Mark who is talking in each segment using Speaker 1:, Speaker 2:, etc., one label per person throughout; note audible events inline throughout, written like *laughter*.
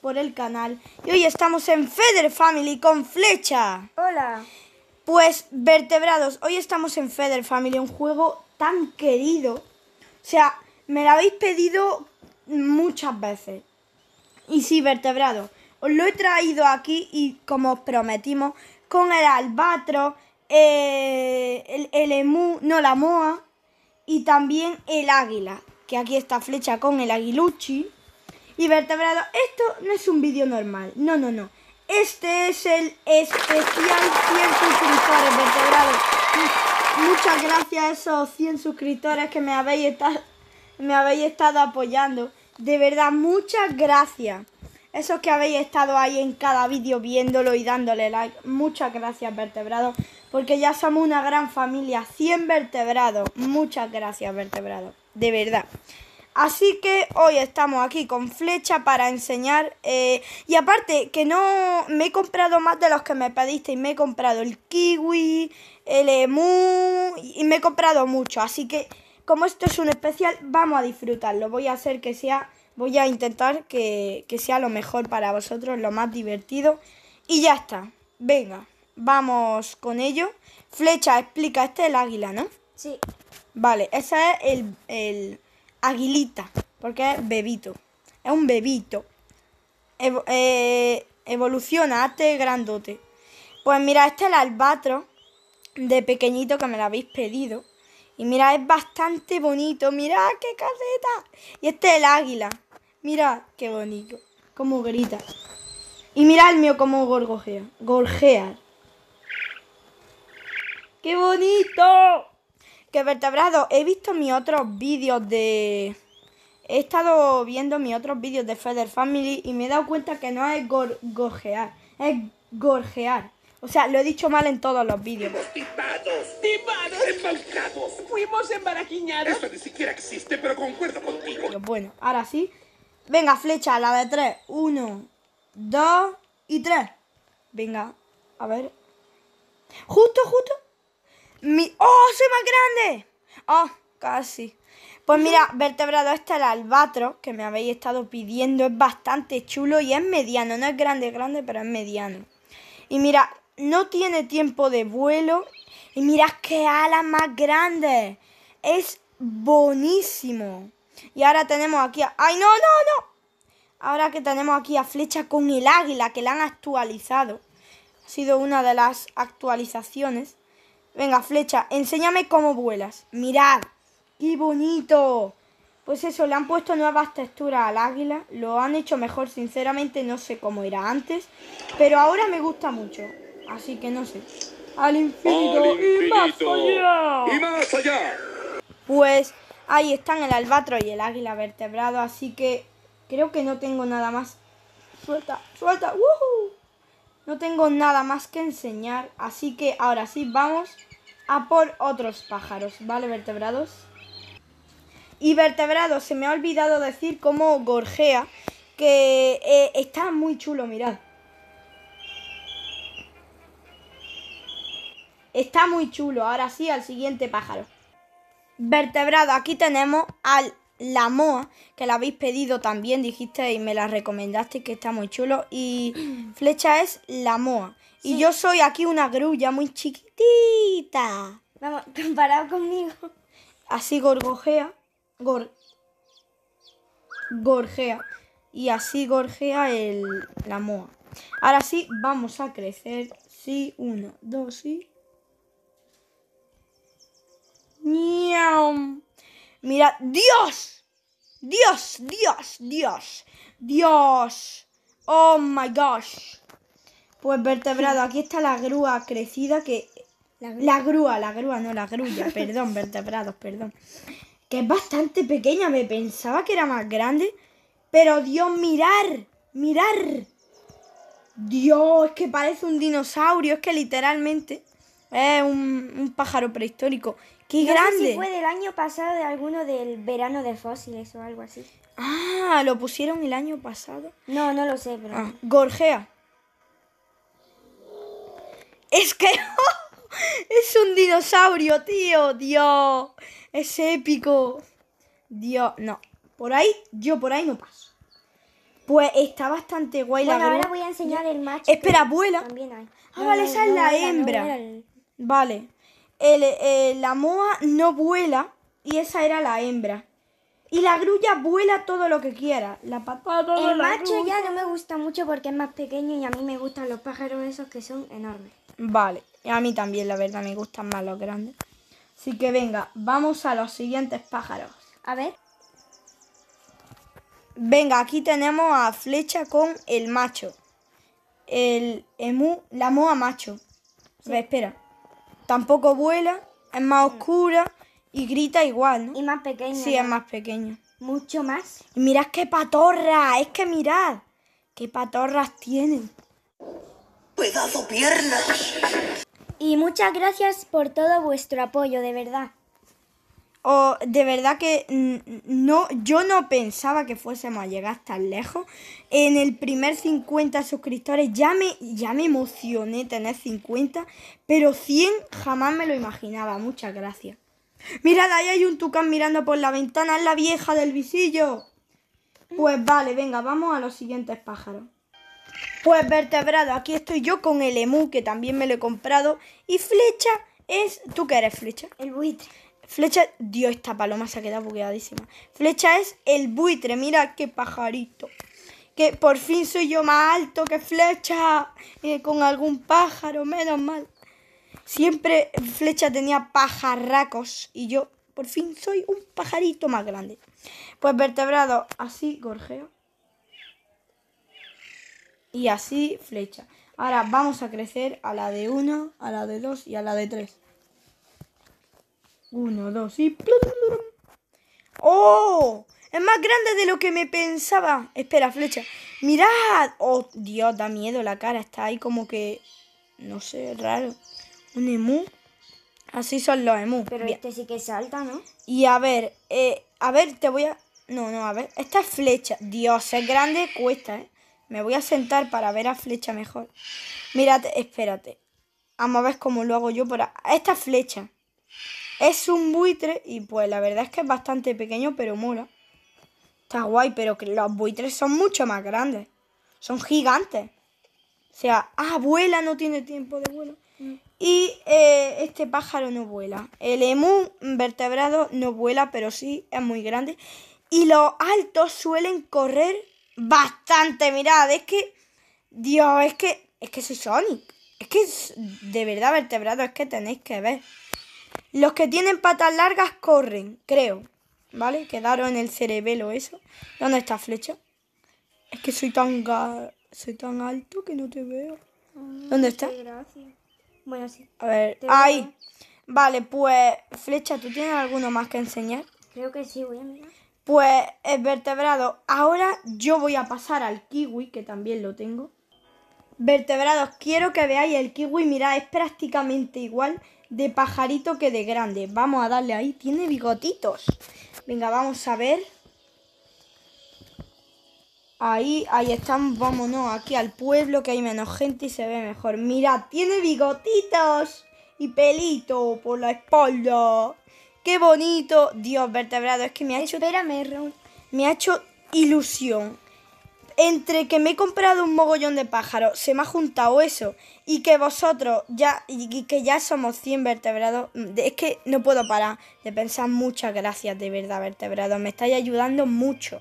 Speaker 1: por el canal y hoy estamos en Feder Family con Flecha. Hola. Pues, vertebrados, hoy estamos en Feder Family, un juego tan querido. O sea, me lo habéis pedido muchas veces. Y si vertebrados, os lo he traído aquí y como os prometimos, con el albatro, eh, el, el emu, no la moa, y también el águila, que aquí está flecha con el aguiluchi y vertebrados, Esto no es un vídeo normal, no, no, no. Este es el especial 100 suscriptores vertebrados. Muchas gracias a esos 100 suscriptores que me habéis, estado, me habéis estado apoyando. De verdad, muchas gracias. Esos que habéis estado ahí en cada vídeo viéndolo y dándole like. Muchas gracias, vertebrados. Porque ya somos una gran familia. 100 vertebrados. Muchas gracias, vertebrados. De verdad. Así que hoy estamos aquí con flecha para enseñar. Eh, y aparte que no me he comprado más de los que me pediste. Y me he comprado el kiwi, el emu y me he comprado mucho. Así que como esto es un especial, vamos a disfrutarlo. Voy a hacer que sea, voy a intentar que, sea lo mejor para vosotros, lo más divertido. Y ya está. Venga, vamos con ello. Flecha, explica, este el águila, ¿no? Sí. Vale, ese es el, el Aguilita, porque es bebito. Es un bebito. Eh, evoluciona, grandote. Pues mira, este es el albatro de pequeñito que me lo habéis pedido. Y mira, es bastante bonito. Mira, qué caseta. Y este es el águila. Mira, qué bonito. Cómo grita. Y mira el mío cómo gorgojea. gorgea. ¡Qué bonito! Que vertebrados, he visto mis otros vídeos de... He estado viendo mis otros vídeos de Feather Family y me he dado cuenta que no es gorjear, es gorjear. O sea, lo he dicho mal en todos los vídeos. Fuimos tipados, tipados, embaucados, fuimos embaraquiñados. Eso ni siquiera existe, pero concuerdo contigo. bueno, ahora sí. Venga, flecha, la de tres. Uno, dos y tres. Venga, a ver. Justo, justo. Mi... ¡Oh, soy más grande! ¡Oh, casi! Pues mira, vertebrado está el albatro, que me habéis estado pidiendo. Es bastante chulo y es mediano. No es grande, es grande, pero es mediano. Y mira, no tiene tiempo de vuelo. Y mira qué alas más grandes. Es buenísimo. Y ahora tenemos aquí ¡Ay, no, no, no! Ahora que tenemos aquí a Flecha con el águila, que la han actualizado. Ha sido una de las actualizaciones. Venga, flecha, enséñame cómo vuelas. Mirad, qué bonito. Pues eso, le han puesto nuevas texturas al águila. Lo han hecho mejor, sinceramente no sé cómo era antes. Pero ahora me gusta mucho. Así que no sé. Al infinito, y más allá. Y más allá. Pues ahí están el albatro y el águila vertebrado. Así que creo que no tengo nada más. Suelta, suelta. ¡Woohoo! No tengo nada más que enseñar, así que ahora sí vamos a por otros pájaros, ¿vale, vertebrados? Y vertebrados, se me ha olvidado decir cómo gorjea, que eh, está muy chulo, mirad. Está muy chulo, ahora sí al siguiente pájaro. Vertebrado, aquí tenemos al la moa, que la habéis pedido también, dijiste y me la recomendaste, que está muy chulo. Y *clears throat* flecha es la moa. Y yo soy aquí una grulla muy chiquitita. Vamos, *laughs* comparado conmigo. Así gorgojea. Gor, gorjea. Y así gorjea el, la moa. Ahora sí, vamos a crecer. Sí, uno, dos y... ¡Niam! Mira, Dios. Dios, Dios, Dios, Dios. Oh my gosh. Pues vertebrado, aquí está la grúa crecida que... La grúa, la grúa, no la grulla, *laughs* perdón, vertebrados, perdón. Que es bastante pequeña, me pensaba que era más grande. Pero Dios, mirar, mirar. Dios, es que parece un dinosaurio, es que literalmente es eh, un, pájaro prehistórico. ¡Qué grande! si fue del año pasado de alguno del verano de fósiles o algo así. Ah, lo pusieron el año pasado. No, no lo sé, pero. Ah, es que. *laughs* es un dinosaurio, tío. Dios. Es épico. Dios. No. Por ahí, yo por ahí no paso. Pues está bastante guay la Bueno, ahora voy a enseñar el macho. Espera, abuela También hay. Ah, vale, esa es la hembra. Vale. Eh, la moa no vuela y esa era la hembra. Y la grulla vuela todo lo que quiera. La ah, El macho ya no me gusta mucho porque es más pequeño y a mí me gustan los pájaros esos que son enormes. Vale, a mí también la verdad me gustan más los grandes. Así que venga, vamos a los siguientes pájaros. A ver. Venga, aquí tenemos a flecha con el macho. El emu, la moa macho. Espera. Tampoco vuela, es más mm. oscura y grita igual, ¿no? Y más pequeña. Sí, es más pequeña. Mucho más. Y mirad qué patorra, es que mirad, qué patorras tienen. Pedazo piernas. Y muchas gracias por todo vuestro apoyo, de verdad. O de verdad que mm, no, yo no pensaba que fuésemos a llegar tan lejos. En el primer 50 suscriptores ya me, ya me emocioné tener 50, pero 100 jamás me lo imaginaba. Muchas gracias. Mirad, ahí hay un tucán mirando por la ventana, es la vieja del visillo. Pues vale, venga, vamos a los siguientes pájaros. Pues vertebrado, aquí estoy yo con el emu, que también me lo he comprado. Y flecha es... ¿Tú qué eres, flecha? El buitre. Flecha. Dios, esta paloma se ha quedado bugueadísima. Flecha es el buitre. Mira qué pajarito. Que por fin soy yo más alto que flecha. Eh, con algún pájaro, menos mal. Siempre flecha tenía pajarracos. Y yo por fin soy un pajarito más grande. Pues vertebrado así, gorjeo. Y así flecha. Ahora vamos a crecer a la de 1, a la de 2 y a la de 3. Uno, dos y... ¡Oh! Es más grande de lo que me pensaba. Espera, flecha. Mirad. Oh, Dios, da miedo la cara. Está ahí como que... No sé, raro. Un emu. Así son los emu. Pero este sí que salta, ¿no? Y a ver, eh, a ver, te voy a... No, no, a ver. Esta flecha. Dios, es grande, cuesta, ¿eh? Me voy a sentar para ver a flecha mejor. Mírate, espérate. Vamos a ver cómo lo hago yo para... Esta flecha. Es un buitre y pues la verdad es que es bastante pequeño, pero mola. Está guay, pero que los buitres son mucho más grandes. Son gigantes. O sea, ah, vuela, no tiene tiempo de vuelo. Mm. Y eh, este pájaro no vuela. El emu vertebrado no vuela, pero sí es muy grande. Y los altos suelen correr bastante. Mirad, es que. Dios, es que. Es que soy Sonic. Es que de verdad vertebrado, es que tenéis que ver. Los que tienen patas largas corren, creo. ¿Vale? Quedaron en el cerebelo eso. ¿Dónde está flecha? Es que soy tan soy tan alto que no te veo. Mm, ¿Dónde está? Gracias. Bueno, sí. A ver, ahí. Vale, pues flecha, ¿tú tienes alguno más que enseñar? Creo que sí, voy a mirar. Pues es vertebrado. Ahora yo voy a pasar al kiwi, que también lo tengo. Vertebrados, quiero que veáis el kiwi, mirad, es prácticamente igual de pajarito que de grande. Vamos a darle ahí, tiene bigotitos. Venga, vamos a ver. Ahí, ahí están, vámonos aquí al pueblo que hay menos gente y se ve mejor. Mirad, tiene bigotitos y pelito por la espalda. ¡Qué bonito! Dios, vertebrados, es que me ha hecho... Espérame, Me ha hecho ilusión. Entre que me he comprado un mogollón de pájaros, se me ha juntado eso, y que vosotros ya, y que ya somos 100 vertebrados, mm, es que no puedo parar de pensar muchas gracias de verdad, vertebrados, me estáis ayudando mucho.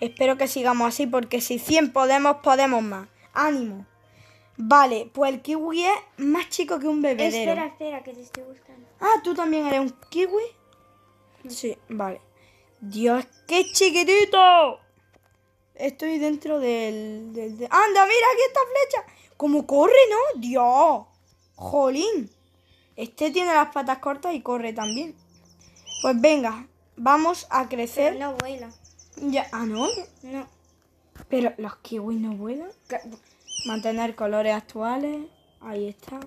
Speaker 1: Espero que sigamos así porque si 100 podemos, podemos más. ¡Ánimo! Vale, pues el kiwi es más chico que un bebé Espera, que estoy buscando. Ah, ¿tú también eres un kiwi? Mm. Sí, vale. ¡Dios, qué chiquitito! Estoy dentro del, ¡Anda, mira aquí esta flecha! ¡Cómo corre, no! ¡Dios! ¡Jolín! Este tiene las patas cortas y corre también. Pues venga, vamos a crecer. no vuela. Ya, ¿Ah, no? No. Pero los kiwis no vuelan. Mantener colores actuales. Ahí está.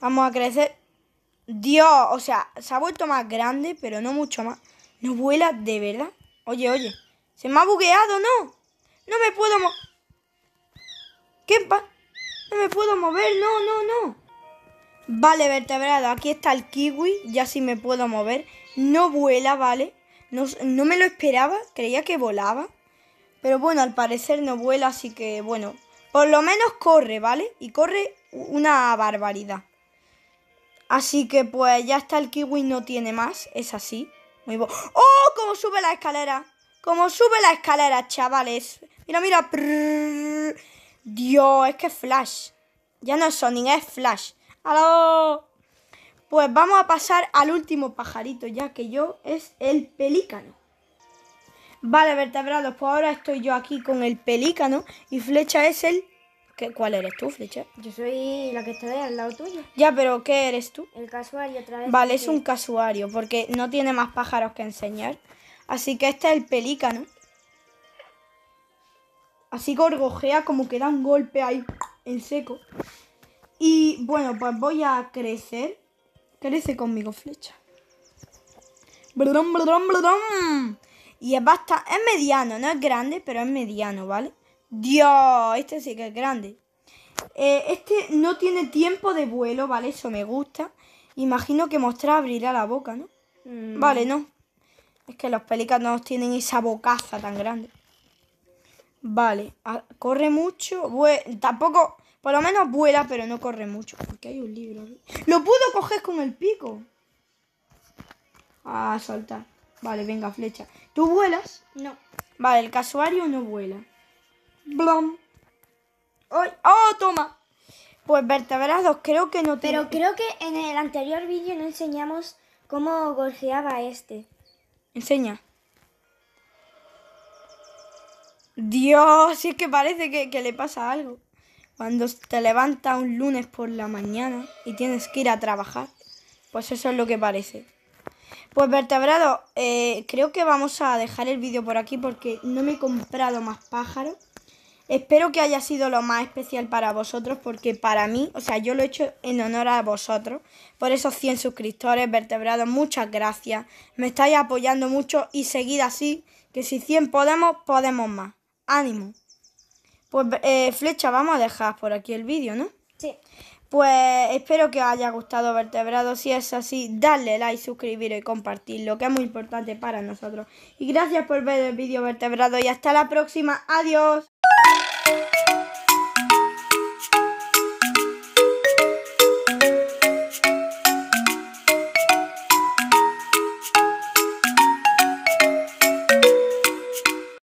Speaker 1: Vamos a crecer. Dios, o sea, se ha vuelto más grande, pero no mucho más. No vuela de verdad. Oye, oye. Se me ha bugueado, ¿no? No me puedo mover. ¿Qué pasa? No me puedo mover, no, no, no. Vale, vertebrado, aquí está el kiwi, ya sí me puedo mover. No vuela, ¿vale? No, me lo esperaba, creía que volaba. Pero bueno, al parecer no vuela, así que bueno. Por lo menos corre, ¿vale? Y corre una barbaridad. Así que pues ya está el kiwi, no tiene más, es así. Muy ¡Oh! ¿Cómo sube la escalera? Como sube la escalera, chavales. Mira, mira. Dios, es que es Flash. Ya no es Sonic, es Flash. ¡Aló! Pues vamos a pasar al último pajarito, ya que yo es el pelícano. Vale, vertebrados, pues ahora estoy yo aquí con el pelícano y Flecha es el... ¿Qué, ¿Cuál eres tú, Flecha? Yo soy la que está ahí al lado tuyo. Ya, pero ¿qué eres tú? El casuario otra vez. Vale, es un casuario, porque no tiene más pájaros que enseñar. Así que este es el pelícano. Así gorgojea como que da un golpe ahí en seco. Y bueno, pues voy a crecer. Crece conmigo, flecha. Brum, brum, y es basta Es mediano, no es grande, pero es mediano, ¿vale? Dios, este sí que es grande. Eh, este no tiene tiempo de vuelo, ¿vale? Eso me gusta. Imagino que mostrar abrirá la boca, ¿no? Mm. Vale, no, es que los pelícanos tienen esa bocaza tan grande. Vale, corre mucho. Tampoco, por lo menos vuela, pero no corre mucho. Porque hay un libro. ¡Lo pudo coger con el pico! Ah, soltar. Vale, venga, flecha. ¿Tú vuelas? No. Vale, el casuario no vuela. Blom. ¡Ay! oh toma! Pues vertebrados, creo que no Pero creo que en el anterior vídeo no enseñamos cómo golpeaba este. Enseña. Dios, si es que parece que, le pasa algo. Cuando te levantas un lunes por la mañana y tienes que ir a trabajar, pues eso es lo que parece. Pues vertebrado, eh, creo que vamos a dejar el vídeo por aquí porque no me he comprado más pájaros. Espero que haya sido lo más especial para vosotros porque para mí, o sea, yo lo he hecho en honor a vosotros. Por esos 100 suscriptores vertebrados, muchas gracias. Me estáis apoyando mucho y seguid así, que si 100 podemos, podemos más. Ánimo. Pues eh, flecha, vamos a dejar por aquí el vídeo, ¿no? Sí. Pues espero que os haya gustado Vertebrado. Si es así, darle like, suscribir y compartirlo, que es muy importante para nosotros. Y gracias por ver el vídeo Vertebrado y hasta la próxima. Adiós.